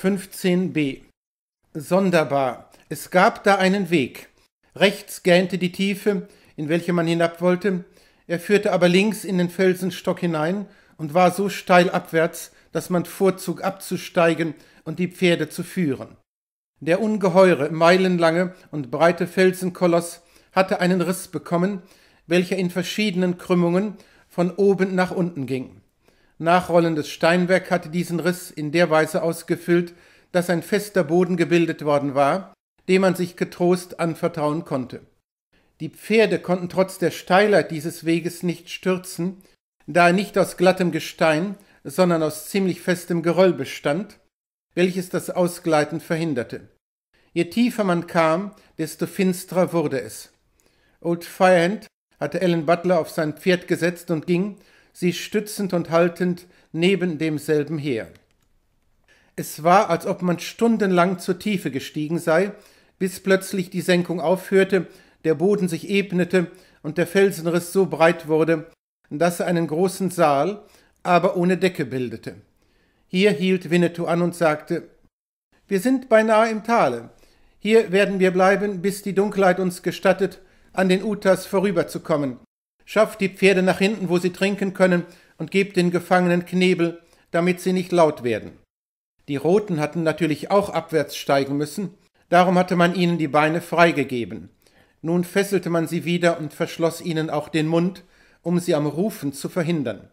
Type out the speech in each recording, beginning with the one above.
15b. Sonderbar. Es gab da einen Weg. Rechts gähnte die Tiefe, in welche man hinab wollte, er führte aber links in den Felsenstock hinein und war so steil abwärts, dass man vorzog abzusteigen und die Pferde zu führen. Der ungeheure, meilenlange und breite Felsenkoloss hatte einen Riss bekommen, welcher in verschiedenen Krümmungen von oben nach unten ging nachrollendes Steinwerk hatte diesen Riss in der Weise ausgefüllt, dass ein fester Boden gebildet worden war, dem man sich getrost anvertrauen konnte. Die Pferde konnten trotz der Steilheit dieses Weges nicht stürzen, da er nicht aus glattem Gestein, sondern aus ziemlich festem Geröll bestand, welches das Ausgleiten verhinderte. Je tiefer man kam, desto finsterer wurde es. Old Firehand hatte Ellen Butler auf sein Pferd gesetzt und ging, sie stützend und haltend neben demselben her. Es war, als ob man stundenlang zur Tiefe gestiegen sei, bis plötzlich die Senkung aufhörte, der Boden sich ebnete und der Felsenriss so breit wurde, dass er einen großen Saal, aber ohne Decke bildete. Hier hielt Winnetou an und sagte Wir sind beinahe im Tale. Hier werden wir bleiben, bis die Dunkelheit uns gestattet, an den Utas vorüberzukommen. Schafft die Pferde nach hinten, wo sie trinken können, und gebt den Gefangenen Knebel, damit sie nicht laut werden. Die Roten hatten natürlich auch abwärts steigen müssen, darum hatte man ihnen die Beine freigegeben. Nun fesselte man sie wieder und verschloss ihnen auch den Mund, um sie am Rufen zu verhindern.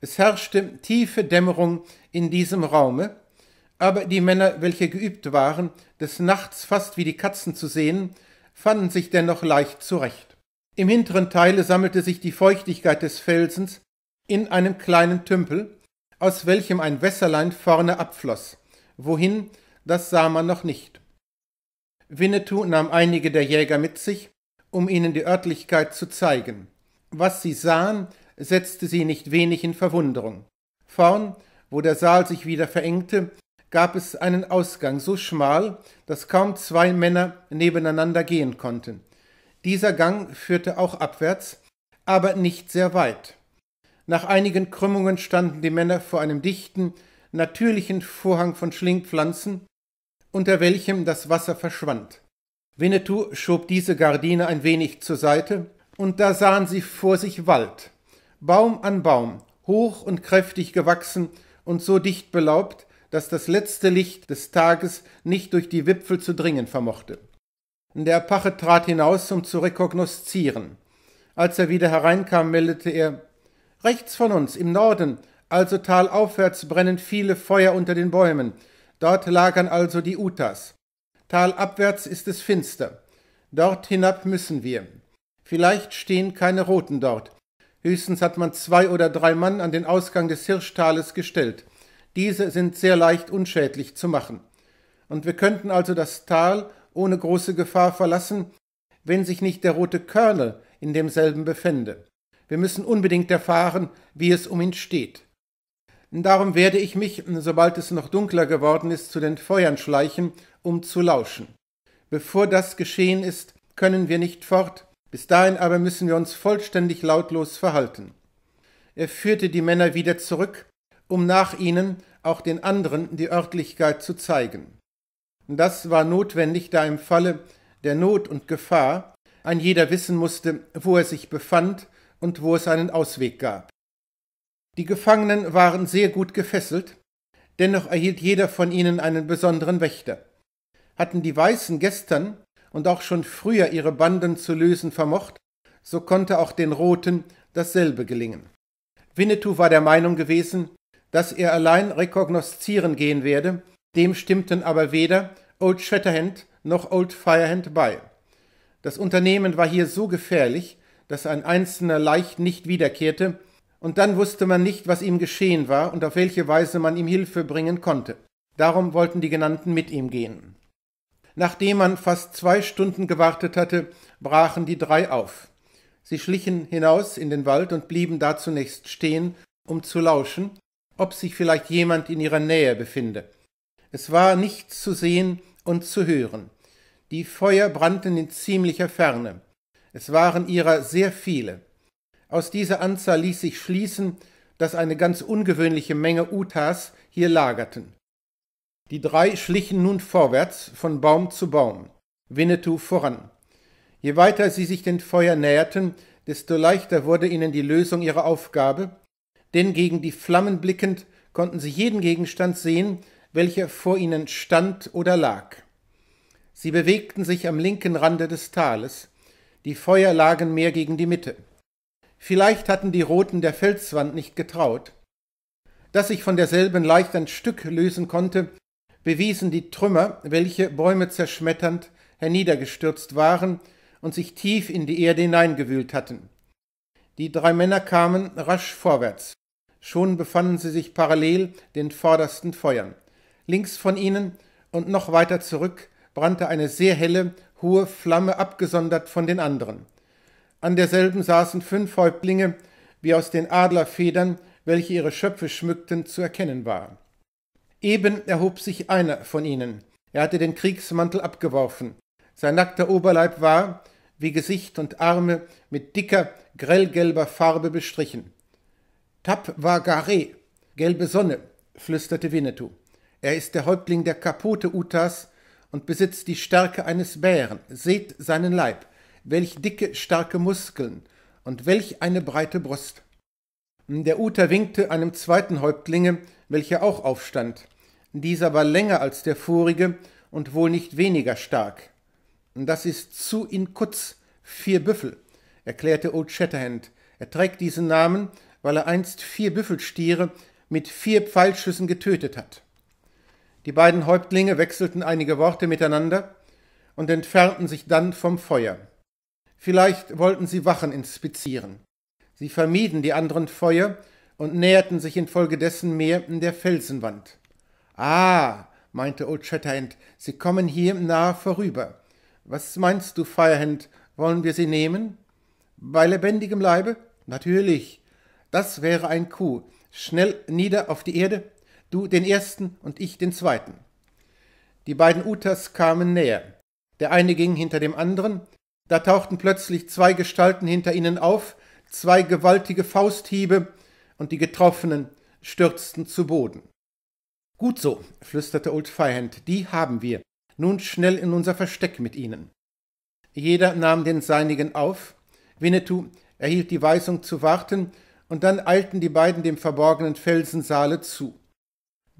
Es herrschte tiefe Dämmerung in diesem Raume, aber die Männer, welche geübt waren, des Nachts fast wie die Katzen zu sehen, fanden sich dennoch leicht zurecht. Im hinteren Teile sammelte sich die Feuchtigkeit des Felsens in einem kleinen Tümpel, aus welchem ein Wässerlein vorne abfloss. Wohin, das sah man noch nicht. Winnetou nahm einige der Jäger mit sich, um ihnen die Örtlichkeit zu zeigen. Was sie sahen, setzte sie nicht wenig in Verwunderung. Vorn, wo der Saal sich wieder verengte, gab es einen Ausgang so schmal, dass kaum zwei Männer nebeneinander gehen konnten. Dieser Gang führte auch abwärts, aber nicht sehr weit. Nach einigen Krümmungen standen die Männer vor einem dichten, natürlichen Vorhang von Schlingpflanzen, unter welchem das Wasser verschwand. Winnetou schob diese Gardine ein wenig zur Seite, und da sahen sie vor sich Wald, Baum an Baum, hoch und kräftig gewachsen und so dicht belaubt, dass das letzte Licht des Tages nicht durch die Wipfel zu dringen vermochte. Der Pache trat hinaus, um zu rekognoszieren. Als er wieder hereinkam, meldete er Rechts von uns, im Norden, also talaufwärts, brennen viele Feuer unter den Bäumen. Dort lagern also die Utas. Talabwärts ist es finster. Dort hinab müssen wir. Vielleicht stehen keine Roten dort. Höchstens hat man zwei oder drei Mann an den Ausgang des Hirschtales gestellt. Diese sind sehr leicht unschädlich zu machen. Und wir könnten also das Tal ohne große Gefahr verlassen, wenn sich nicht der rote Colonel in demselben befände. Wir müssen unbedingt erfahren, wie es um ihn steht. Darum werde ich mich, sobald es noch dunkler geworden ist, zu den Feuern schleichen, um zu lauschen. Bevor das geschehen ist, können wir nicht fort, bis dahin aber müssen wir uns vollständig lautlos verhalten. Er führte die Männer wieder zurück, um nach ihnen auch den anderen die Örtlichkeit zu zeigen. Das war notwendig, da im Falle der Not und Gefahr ein jeder wissen musste, wo er sich befand und wo es einen Ausweg gab. Die Gefangenen waren sehr gut gefesselt, dennoch erhielt jeder von ihnen einen besonderen Wächter. Hatten die Weißen gestern und auch schon früher ihre Banden zu lösen vermocht, so konnte auch den Roten dasselbe gelingen. Winnetou war der Meinung gewesen, dass er allein rekognoszieren gehen werde, dem stimmten aber weder Old Shatterhand noch Old Firehand bei. Das Unternehmen war hier so gefährlich, dass ein einzelner leicht nicht wiederkehrte, und dann wusste man nicht, was ihm geschehen war und auf welche Weise man ihm Hilfe bringen konnte. Darum wollten die Genannten mit ihm gehen. Nachdem man fast zwei Stunden gewartet hatte, brachen die drei auf. Sie schlichen hinaus in den Wald und blieben da zunächst stehen, um zu lauschen, ob sich vielleicht jemand in ihrer Nähe befinde. Es war nichts zu sehen, und zu hören. Die Feuer brannten in ziemlicher Ferne. Es waren ihrer sehr viele. Aus dieser Anzahl ließ sich schließen, dass eine ganz ungewöhnliche Menge Utahs hier lagerten. Die drei schlichen nun vorwärts von Baum zu Baum, Winnetou voran. Je weiter sie sich dem Feuer näherten, desto leichter wurde ihnen die Lösung ihrer Aufgabe, denn gegen die Flammen blickend konnten sie jeden Gegenstand sehen, welcher vor ihnen stand oder lag. Sie bewegten sich am linken Rande des Tales, die Feuer lagen mehr gegen die Mitte. Vielleicht hatten die Roten der Felswand nicht getraut. Dass sich von derselben leicht ein Stück lösen konnte, bewiesen die Trümmer, welche Bäume zerschmetternd herniedergestürzt waren und sich tief in die Erde hineingewühlt hatten. Die drei Männer kamen rasch vorwärts. Schon befanden sie sich parallel den vordersten Feuern. Links von ihnen und noch weiter zurück brannte eine sehr helle, hohe Flamme abgesondert von den anderen. An derselben saßen fünf Häuptlinge, wie aus den Adlerfedern, welche ihre Schöpfe schmückten, zu erkennen war. Eben erhob sich einer von ihnen. Er hatte den Kriegsmantel abgeworfen. Sein nackter Oberleib war, wie Gesicht und Arme, mit dicker, grellgelber Farbe bestrichen. Tap war gare, gelbe Sonne, flüsterte Winnetou. Er ist der Häuptling der Kapote Utas und besitzt die Stärke eines Bären. Seht seinen Leib, welch dicke, starke Muskeln und welch eine breite Brust. Der Uta winkte einem zweiten Häuptlinge, welcher auch aufstand. Dieser war länger als der vorige und wohl nicht weniger stark. Das ist Zu in Kutz, vier Büffel, erklärte Old Shatterhand. Er trägt diesen Namen, weil er einst vier Büffelstiere mit vier Pfeilschüssen getötet hat. Die beiden Häuptlinge wechselten einige Worte miteinander und entfernten sich dann vom Feuer. Vielleicht wollten sie Wachen inspizieren. Sie vermieden die anderen Feuer und näherten sich infolgedessen mehr in der Felsenwand. Ah, meinte Old Shatterhand, Sie kommen hier nahe vorüber. Was meinst du, Firehand, wollen wir sie nehmen? Bei lebendigem Leibe? Natürlich. Das wäre ein Coup. Schnell nieder auf die Erde du den ersten und ich den zweiten. Die beiden Utas kamen näher. Der eine ging hinter dem anderen, da tauchten plötzlich zwei Gestalten hinter ihnen auf, zwei gewaltige Fausthiebe, und die Getroffenen stürzten zu Boden. Gut so, flüsterte Old Firehand, die haben wir. Nun schnell in unser Versteck mit ihnen. Jeder nahm den seinigen auf, Winnetou erhielt die Weisung zu warten, und dann eilten die beiden dem verborgenen Felsensaale zu.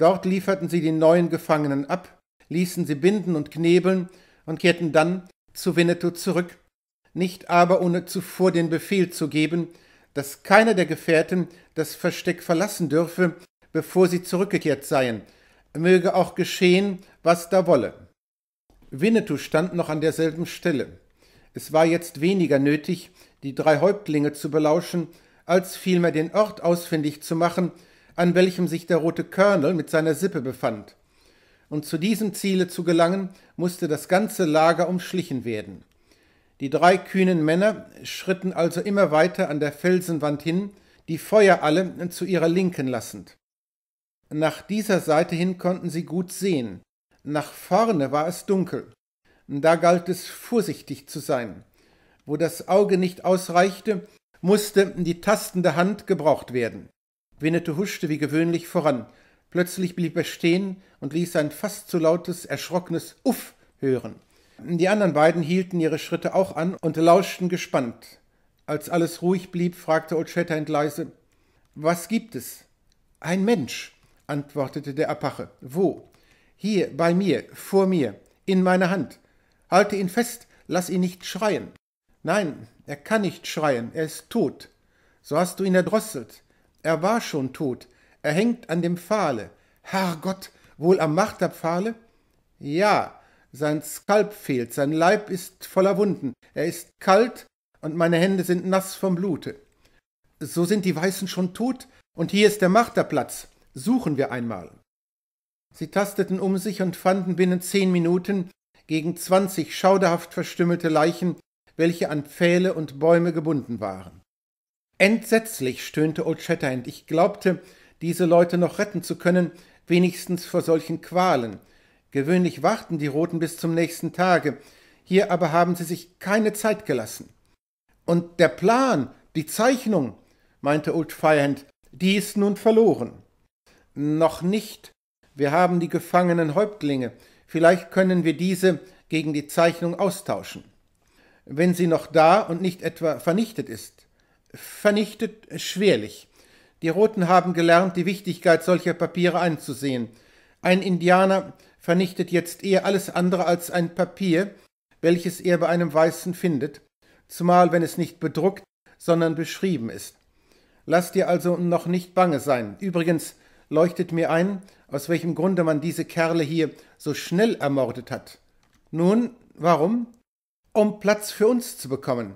Dort lieferten sie die neuen Gefangenen ab, ließen sie binden und knebeln und kehrten dann zu Winnetou zurück, nicht aber ohne zuvor den Befehl zu geben, dass keiner der Gefährten das Versteck verlassen dürfe, bevor sie zurückgekehrt seien, möge auch geschehen, was da wolle. Winnetou stand noch an derselben Stelle. Es war jetzt weniger nötig, die drei Häuptlinge zu belauschen, als vielmehr den Ort ausfindig zu machen, an welchem sich der rote Colonel mit seiner Sippe befand. Und zu diesem Ziele zu gelangen, musste das ganze Lager umschlichen werden. Die drei kühnen Männer schritten also immer weiter an der Felsenwand hin, die Feuer alle zu ihrer Linken lassend. Nach dieser Seite hin konnten sie gut sehen. Nach vorne war es dunkel. Da galt es vorsichtig zu sein. Wo das Auge nicht ausreichte, musste die tastende Hand gebraucht werden. Winnetou huschte wie gewöhnlich voran. Plötzlich blieb er stehen und ließ ein fast zu lautes, erschrockenes Uff hören. Die anderen beiden hielten ihre Schritte auch an und lauschten gespannt. Als alles ruhig blieb, fragte Old Shatterhand leise, »Was gibt es?« »Ein Mensch«, antwortete der Apache. »Wo?« »Hier, bei mir, vor mir, in meiner Hand. Halte ihn fest, lass ihn nicht schreien.« »Nein, er kann nicht schreien, er ist tot. So hast du ihn erdrosselt. Er war schon tot. Er hängt an dem Pfahle. Herrgott, wohl am Marterpfahle? Ja, sein Skalp fehlt, sein Leib ist voller Wunden. Er ist kalt und meine Hände sind nass vom Blute. So sind die Weißen schon tot und hier ist der Marterplatz. Suchen wir einmal. Sie tasteten um sich und fanden binnen zehn Minuten gegen zwanzig schauderhaft verstümmelte Leichen, welche an Pfähle und Bäume gebunden waren. Entsetzlich, stöhnte Old Shatterhand. Ich glaubte, diese Leute noch retten zu können, wenigstens vor solchen Qualen. Gewöhnlich warten die Roten bis zum nächsten Tage. Hier aber haben sie sich keine Zeit gelassen. Und der Plan, die Zeichnung, meinte Old Firehand, die ist nun verloren. Noch nicht. Wir haben die gefangenen Häuptlinge. Vielleicht können wir diese gegen die Zeichnung austauschen. Wenn sie noch da und nicht etwa vernichtet ist vernichtet schwerlich. Die Roten haben gelernt, die Wichtigkeit solcher Papiere einzusehen. Ein Indianer vernichtet jetzt eher alles andere als ein Papier, welches er bei einem Weißen findet, zumal wenn es nicht bedruckt, sondern beschrieben ist. Lass dir also noch nicht bange sein. Übrigens leuchtet mir ein, aus welchem Grunde man diese Kerle hier so schnell ermordet hat. Nun, warum? Um Platz für uns zu bekommen.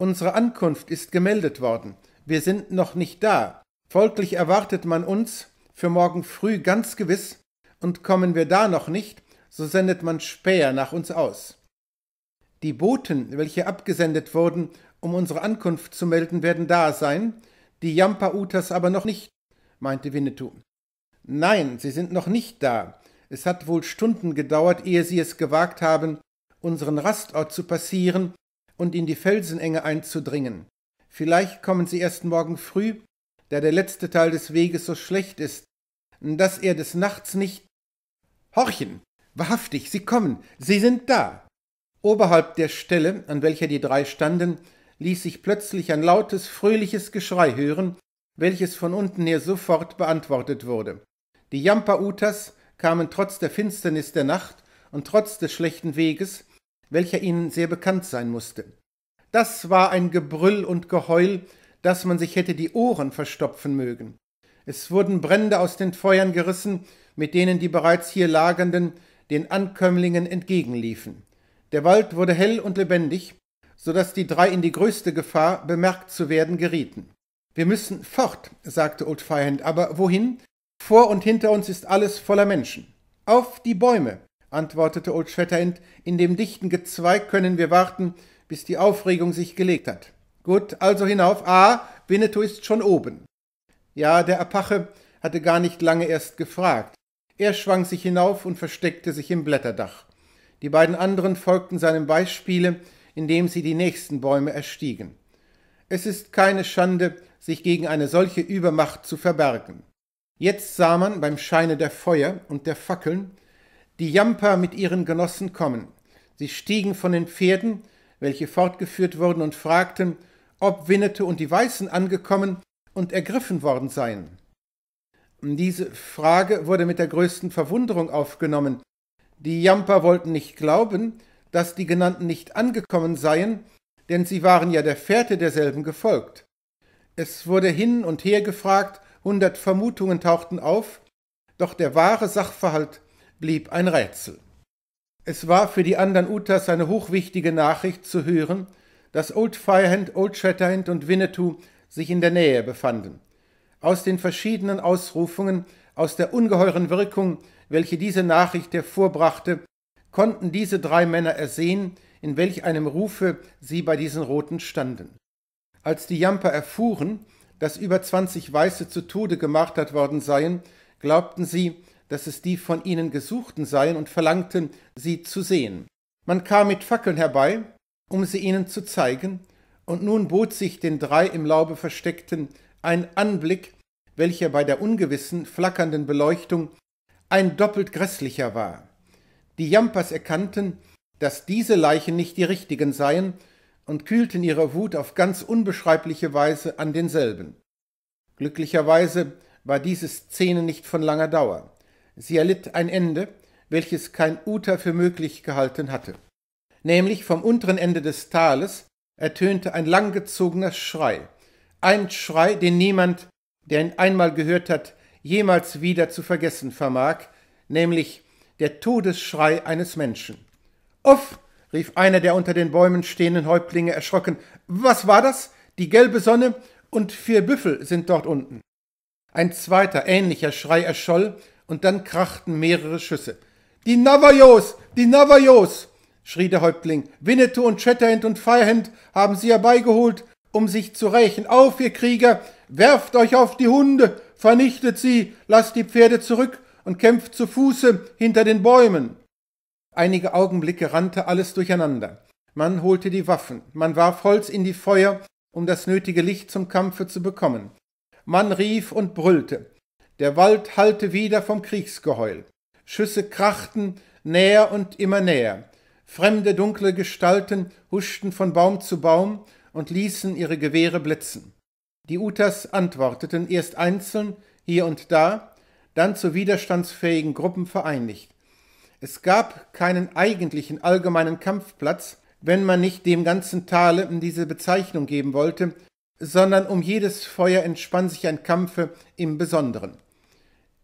Unsere Ankunft ist gemeldet worden. Wir sind noch nicht da. Folglich erwartet man uns für morgen früh ganz gewiss, und kommen wir da noch nicht, so sendet man späher nach uns aus. Die Boten, welche abgesendet wurden, um unsere Ankunft zu melden, werden da sein, die Jampa-Utas aber noch nicht, meinte Winnetou. Nein, sie sind noch nicht da. Es hat wohl Stunden gedauert, ehe sie es gewagt haben, unseren Rastort zu passieren und in die Felsenenge einzudringen. Vielleicht kommen sie erst morgen früh, da der letzte Teil des Weges so schlecht ist, dass er des Nachts nicht. Horchen! Wahrhaftig, sie kommen, sie sind da! Oberhalb der Stelle, an welcher die drei standen, ließ sich plötzlich ein lautes, fröhliches Geschrei hören, welches von unten her sofort beantwortet wurde. Die Jampa-Utas kamen trotz der Finsternis der Nacht und trotz des schlechten Weges welcher ihnen sehr bekannt sein musste. Das war ein Gebrüll und Geheul, dass man sich hätte die Ohren verstopfen mögen. Es wurden Brände aus den Feuern gerissen, mit denen die bereits hier Lagernden den Ankömmlingen entgegenliefen. Der Wald wurde hell und lebendig, so dass die drei in die größte Gefahr, bemerkt zu werden, gerieten. Wir müssen fort, sagte Old Firehand, aber wohin? Vor und hinter uns ist alles voller Menschen. Auf die Bäume antwortete Old Shatterhand, in dem dichten Gezweig können wir warten, bis die Aufregung sich gelegt hat. Gut, also hinauf. Ah, Winnetou ist schon oben. Ja, der Apache hatte gar nicht lange erst gefragt. Er schwang sich hinauf und versteckte sich im Blätterdach. Die beiden anderen folgten seinem Beispiele, indem sie die nächsten Bäume erstiegen. Es ist keine Schande, sich gegen eine solche Übermacht zu verbergen. Jetzt sah man beim Scheine der Feuer und der Fackeln, die Jampa mit ihren Genossen kommen. Sie stiegen von den Pferden, welche fortgeführt wurden, und fragten, ob Winnete und die Weißen angekommen und ergriffen worden seien. Diese Frage wurde mit der größten Verwunderung aufgenommen. Die Jampa wollten nicht glauben, dass die genannten nicht angekommen seien, denn sie waren ja der Fährte derselben gefolgt. Es wurde hin und her gefragt, hundert Vermutungen tauchten auf, doch der wahre Sachverhalt blieb ein Rätsel. Es war für die anderen Utas eine hochwichtige Nachricht zu hören, dass Old Firehand, Old Shatterhand und Winnetou sich in der Nähe befanden. Aus den verschiedenen Ausrufungen, aus der ungeheuren Wirkung, welche diese Nachricht hervorbrachte, konnten diese drei Männer ersehen, in welch einem Rufe sie bei diesen Roten standen. Als die Jamper erfuhren, dass über zwanzig Weiße zu Tode gemartert worden seien, glaubten sie, dass es die von ihnen Gesuchten seien und verlangten, sie zu sehen. Man kam mit Fackeln herbei, um sie ihnen zu zeigen, und nun bot sich den drei im Laube Versteckten ein Anblick, welcher bei der ungewissen, flackernden Beleuchtung ein doppelt grässlicher war. Die Jampers erkannten, dass diese Leichen nicht die richtigen seien und kühlten ihre Wut auf ganz unbeschreibliche Weise an denselben. Glücklicherweise war diese Szene nicht von langer Dauer. Sie erlitt ein Ende, welches kein Uter für möglich gehalten hatte. Nämlich vom unteren Ende des Tales ertönte ein langgezogener Schrei, ein Schrei, den niemand, der ihn einmal gehört hat, jemals wieder zu vergessen vermag, nämlich der Todesschrei eines Menschen. Uff! rief einer der unter den Bäumen stehenden Häuptlinge erschrocken. Was war das? Die gelbe Sonne und vier Büffel sind dort unten. Ein zweiter ähnlicher Schrei erscholl, und dann krachten mehrere Schüsse. Die Navajos! Die Navajos! schrie der Häuptling. Winnetou und Shatterhand und Firehand haben sie herbeigeholt, um sich zu rächen. Auf, ihr Krieger! Werft euch auf die Hunde! Vernichtet sie! Lasst die Pferde zurück und kämpft zu Fuße hinter den Bäumen! Einige Augenblicke rannte alles durcheinander. Man holte die Waffen, man warf Holz in die Feuer, um das nötige Licht zum Kampfe zu bekommen. Man rief und brüllte. Der Wald hallte wieder vom Kriegsgeheul. Schüsse krachten näher und immer näher. Fremde dunkle Gestalten huschten von Baum zu Baum und ließen ihre Gewehre blitzen. Die Utas antworteten erst einzeln, hier und da, dann zu widerstandsfähigen Gruppen vereinigt. Es gab keinen eigentlichen allgemeinen Kampfplatz, wenn man nicht dem ganzen Tale diese Bezeichnung geben wollte, sondern um jedes Feuer entspann sich ein Kampfe im Besonderen.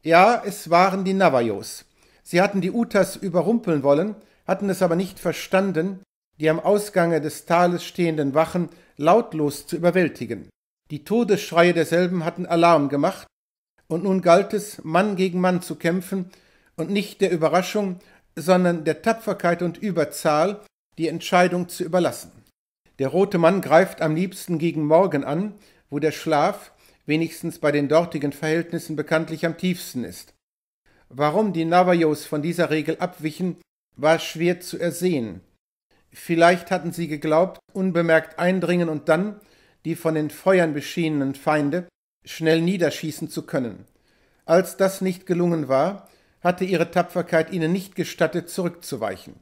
Ja, es waren die Navajos. Sie hatten die Utas überrumpeln wollen, hatten es aber nicht verstanden, die am Ausgange des Tales stehenden Wachen lautlos zu überwältigen. Die Todesschreie derselben hatten Alarm gemacht, und nun galt es, Mann gegen Mann zu kämpfen und nicht der Überraschung, sondern der Tapferkeit und Überzahl die Entscheidung zu überlassen. Der rote Mann greift am liebsten gegen Morgen an, wo der Schlaf, wenigstens bei den dortigen Verhältnissen bekanntlich am tiefsten ist. Warum die Navajos von dieser Regel abwichen, war schwer zu ersehen. Vielleicht hatten sie geglaubt, unbemerkt eindringen und dann, die von den Feuern beschienenen Feinde, schnell niederschießen zu können. Als das nicht gelungen war, hatte ihre Tapferkeit ihnen nicht gestattet, zurückzuweichen.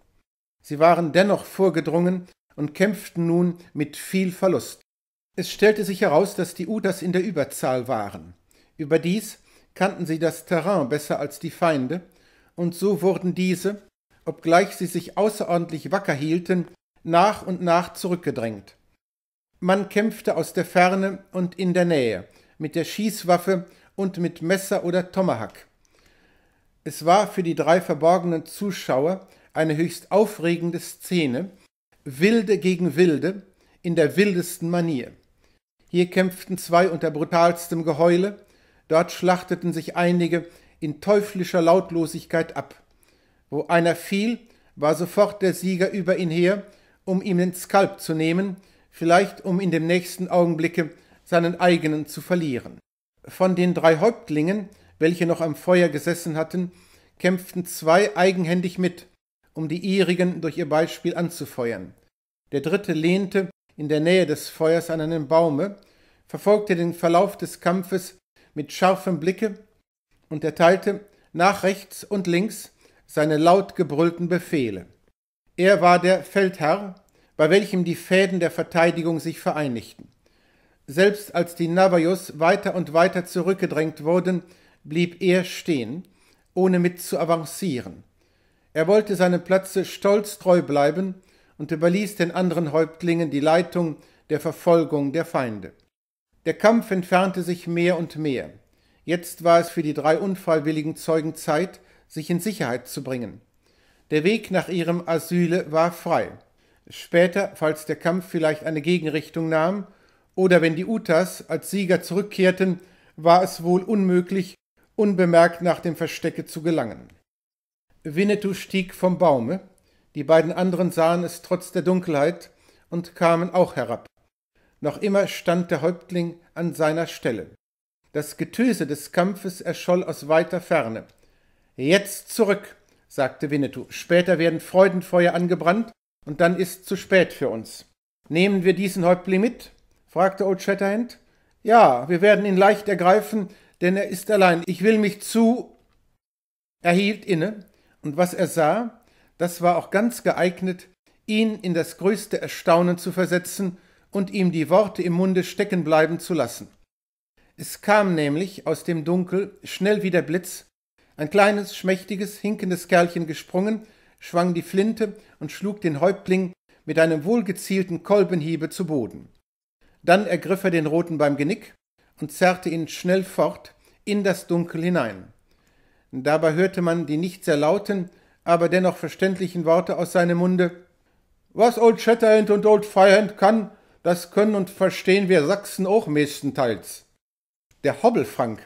Sie waren dennoch vorgedrungen und kämpften nun mit viel Verlust. Es stellte sich heraus, dass die Udas in der Überzahl waren. Überdies kannten sie das Terrain besser als die Feinde, und so wurden diese, obgleich sie sich außerordentlich wacker hielten, nach und nach zurückgedrängt. Man kämpfte aus der Ferne und in der Nähe, mit der Schießwaffe und mit Messer oder Tomahawk. Es war für die drei verborgenen Zuschauer eine höchst aufregende Szene, Wilde gegen Wilde, in der wildesten Manier. Hier kämpften zwei unter brutalstem Geheule, dort schlachteten sich einige in teuflischer Lautlosigkeit ab. Wo einer fiel, war sofort der Sieger über ihn her, um ihm den Skalp zu nehmen, vielleicht um in dem nächsten Augenblicke seinen eigenen zu verlieren. Von den drei Häuptlingen, welche noch am Feuer gesessen hatten, kämpften zwei eigenhändig mit, um die ihrigen durch ihr Beispiel anzufeuern. Der dritte lehnte in der Nähe des Feuers an einem Baume, verfolgte den Verlauf des Kampfes mit scharfem Blicke und erteilte nach rechts und links seine laut gebrüllten Befehle. Er war der Feldherr, bei welchem die Fäden der Verteidigung sich vereinigten. Selbst als die Navajos weiter und weiter zurückgedrängt wurden, blieb er stehen, ohne mit zu avancieren. Er wollte seinem Platze stolz treu bleiben und überließ den anderen Häuptlingen die Leitung der Verfolgung der Feinde. Der Kampf entfernte sich mehr und mehr. Jetzt war es für die drei unfreiwilligen Zeugen Zeit, sich in Sicherheit zu bringen. Der Weg nach ihrem Asyle war frei. Später, falls der Kampf vielleicht eine Gegenrichtung nahm, oder wenn die Utas als Sieger zurückkehrten, war es wohl unmöglich, unbemerkt nach dem Verstecke zu gelangen. Winnetou stieg vom Baume, die beiden anderen sahen es trotz der Dunkelheit und kamen auch herab. Noch immer stand der Häuptling an seiner Stelle. Das Getöse des Kampfes erscholl aus weiter Ferne. Jetzt zurück, sagte Winnetou. Später werden Freudenfeuer angebrannt und dann ist zu spät für uns. Nehmen wir diesen Häuptling mit? fragte Old Shatterhand. Ja, wir werden ihn leicht ergreifen, denn er ist allein. Ich will mich zu. Er hielt inne, und was er sah, das war auch ganz geeignet, ihn in das größte Erstaunen zu versetzen und ihm die Worte im Munde stecken bleiben zu lassen. Es kam nämlich aus dem Dunkel schnell wie der Blitz ein kleines, schmächtiges, hinkendes Kerlchen gesprungen, schwang die Flinte und schlug den Häuptling mit einem wohlgezielten Kolbenhiebe zu Boden. Dann ergriff er den Roten beim Genick und zerrte ihn schnell fort in das Dunkel hinein. Dabei hörte man die nicht sehr lauten, aber dennoch verständlichen Worte aus seinem Munde. Was Old Shatterhand und Old Firehand kann, das können und verstehen wir Sachsen auch meistenteils. Der Hobbelfrank,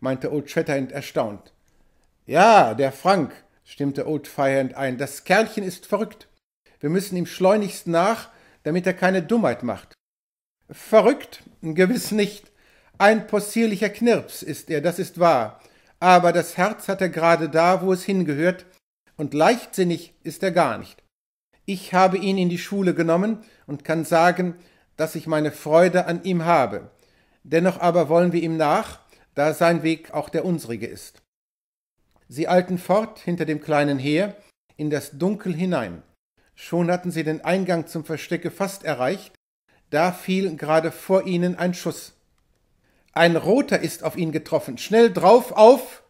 meinte Old Shatterhand erstaunt. Ja, der Frank, stimmte Old Firehand ein, das Kerlchen ist verrückt. Wir müssen ihm schleunigst nach, damit er keine Dummheit macht. Verrückt? Gewiss nicht. Ein possierlicher Knirps ist er, das ist wahr. Aber das Herz hat er gerade da, wo es hingehört, und leichtsinnig ist er gar nicht. Ich habe ihn in die Schule genommen und kann sagen, dass ich meine Freude an ihm habe. Dennoch aber wollen wir ihm nach, da sein Weg auch der unsrige ist. Sie eilten fort hinter dem kleinen Heer in das Dunkel hinein. Schon hatten sie den Eingang zum Verstecke fast erreicht, da fiel gerade vor ihnen ein Schuss. Ein Roter ist auf ihn getroffen. Schnell drauf, auf!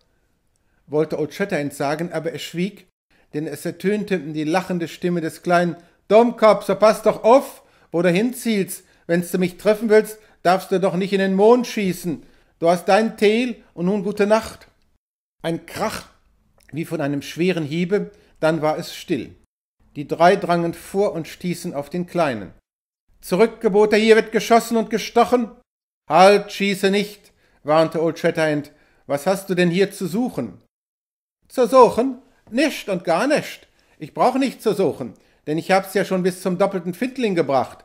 wollte Old Shatterhand sagen, aber er schwieg, denn es ertönte die lachende Stimme des kleinen Dummkopf, so pass doch auf, wo du hinzielst. Wenn's du mich treffen willst, darfst du doch nicht in den Mond schießen. Du hast deinen Teel und nun gute Nacht. Ein Krach wie von einem schweren Hiebe, dann war es still. Die drei drangen vor und stießen auf den Kleinen. Zurück, Geboter, hier wird geschossen und gestochen. Halt, schieße nicht, warnte Old Shatterhand. Was hast du denn hier zu suchen? Zu suchen? Nicht und gar nicht. Ich brauche nicht zu suchen, denn ich habe es ja schon bis zum doppelten Findling gebracht.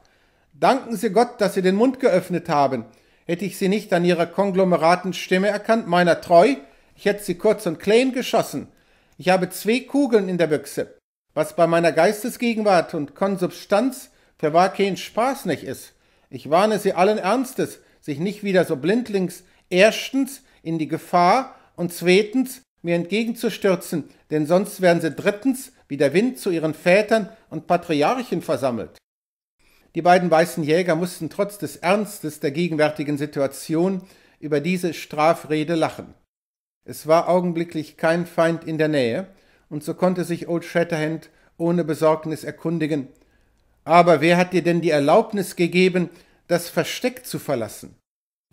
Danken Sie Gott, dass Sie den Mund geöffnet haben. Hätte ich Sie nicht an Ihrer konglomeraten Stimme erkannt, meiner treu, ich hätte Sie kurz und klein geschossen. Ich habe zwei Kugeln in der Büchse, was bei meiner Geistesgegenwart und Konsubstanz für wahr kein Spaß nicht ist. Ich warne Sie allen Ernstes, sich nicht wieder so blindlings erstens in die Gefahr und zweitens mir entgegenzustürzen, denn sonst werden sie drittens wie der Wind zu ihren Vätern und Patriarchen versammelt. Die beiden weißen Jäger mussten trotz des Ernstes der gegenwärtigen Situation über diese Strafrede lachen. Es war augenblicklich kein Feind in der Nähe, und so konnte sich Old Shatterhand ohne Besorgnis erkundigen Aber wer hat dir denn die Erlaubnis gegeben, das Versteck zu verlassen?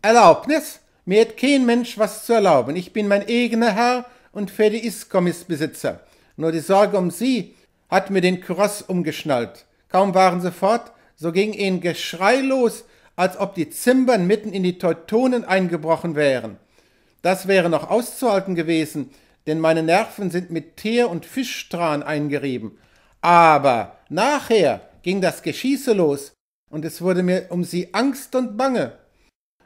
Erlaubnis? Mir hat kein Mensch was zu erlauben. Ich bin mein eigener Herr und Fede ist Kommissbesitzer. Nur die Sorge um sie hat mir den Kross umgeschnallt. Kaum waren sie fort, so ging ihnen Geschrei los, als ob die Zimbern mitten in die Teutonen eingebrochen wären. Das wäre noch auszuhalten gewesen, denn meine Nerven sind mit Teer und Fischtran eingerieben. Aber nachher ging das Geschieße los, und es wurde mir um sie Angst und Bange.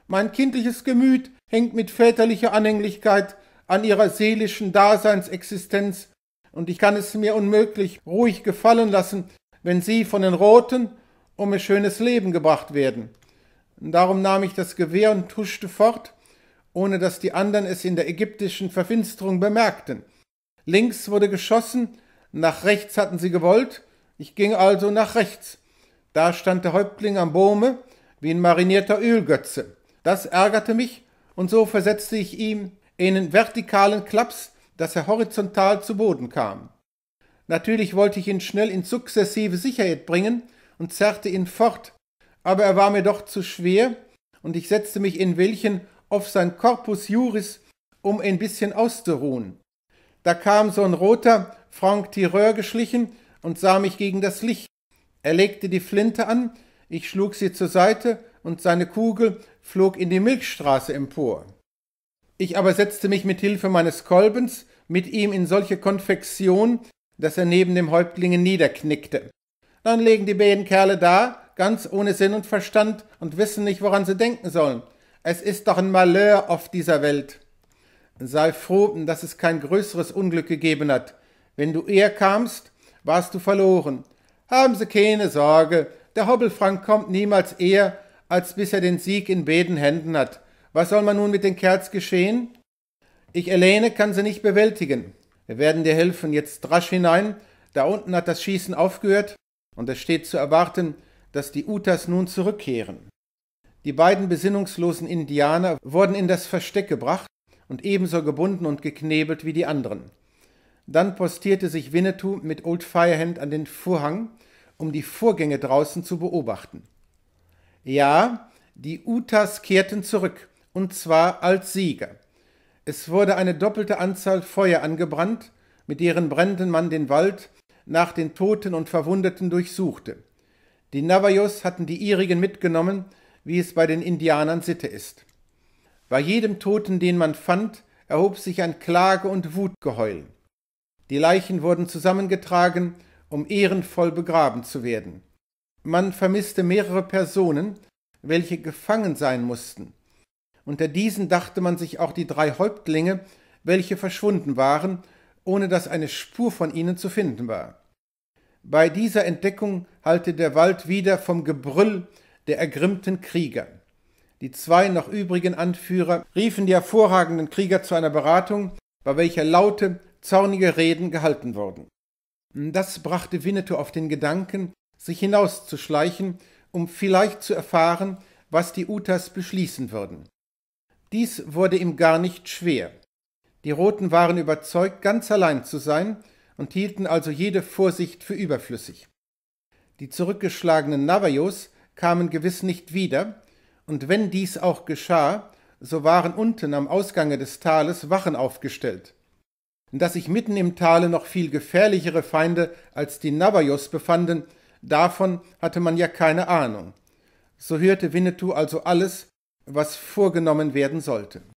Mein kindliches Gemüt hängt mit väterlicher Anhänglichkeit an ihrer seelischen Daseinsexistenz, und ich kann es mir unmöglich ruhig gefallen lassen, wenn sie von den Roten um ihr schönes Leben gebracht werden. Darum nahm ich das Gewehr und huschte fort, ohne dass die anderen es in der ägyptischen Verfinsterung bemerkten. Links wurde geschossen, nach rechts hatten sie gewollt, ich ging also nach rechts. Da stand der Häuptling am Bome, wie ein marinierter Ölgötze. Das ärgerte mich, und so versetzte ich ihm einen vertikalen Klaps, dass er horizontal zu Boden kam. Natürlich wollte ich ihn schnell in sukzessive Sicherheit bringen und zerrte ihn fort, aber er war mir doch zu schwer und ich setzte mich in welchen auf sein Corpus Juris, um ein bisschen auszuruhen. Da kam so ein roter Frank Tireur geschlichen und sah mich gegen das Licht. Er legte die Flinte an, ich schlug sie zur Seite und seine Kugel flog in die Milchstraße empor. Ich aber setzte mich mit Hilfe meines Kolbens mit ihm in solche Konfektion, dass er neben dem Häuptlinge niederknickte. Dann legen die beiden Kerle da, ganz ohne Sinn und Verstand und wissen nicht, woran sie denken sollen. Es ist doch ein Malheur auf dieser Welt. Sei froh, dass es kein größeres Unglück gegeben hat. Wenn du eher kamst, warst du verloren. Haben Sie keine Sorge, der Hobbelfrank kommt niemals eher, als bis er den Sieg in beiden Händen hat. Was soll man nun mit den Kerls geschehen? Ich alleine kann sie nicht bewältigen. Wir werden dir helfen, jetzt rasch hinein. Da unten hat das Schießen aufgehört und es steht zu erwarten, dass die Utas nun zurückkehren. Die beiden besinnungslosen Indianer wurden in das Versteck gebracht und ebenso gebunden und geknebelt wie die anderen. Dann postierte sich Winnetou mit Old Firehand an den Vorhang, um die Vorgänge draußen zu beobachten. Ja, die Utas kehrten zurück und zwar als Sieger. Es wurde eine doppelte Anzahl Feuer angebrannt, mit deren Bränden man den Wald nach den Toten und Verwundeten durchsuchte. Die Navajos hatten die ihrigen mitgenommen, wie es bei den Indianern Sitte ist. Bei jedem Toten, den man fand, erhob sich ein Klage- und Wutgeheul. Die Leichen wurden zusammengetragen, um ehrenvoll begraben zu werden. Man vermisste mehrere Personen, welche gefangen sein mussten. Unter diesen dachte man sich auch die drei Häuptlinge, welche verschwunden waren, ohne dass eine Spur von ihnen zu finden war. Bei dieser Entdeckung hallte der Wald wieder vom Gebrüll der ergrimmten Krieger. Die zwei noch übrigen Anführer riefen die hervorragenden Krieger zu einer Beratung, bei welcher laute, zornige Reden gehalten wurden. Das brachte Winnetou auf den Gedanken, sich hinauszuschleichen, um vielleicht zu erfahren, was die Utas beschließen würden. Dies wurde ihm gar nicht schwer. Die Roten waren überzeugt, ganz allein zu sein und hielten also jede Vorsicht für überflüssig. Die zurückgeschlagenen Navajos kamen gewiss nicht wieder, und wenn dies auch geschah, so waren unten am Ausgange des Tales Wachen aufgestellt. Dass sich mitten im Tale noch viel gefährlichere Feinde als die Navajos befanden, davon hatte man ja keine Ahnung. So hörte Winnetou also alles, was vorgenommen werden sollte.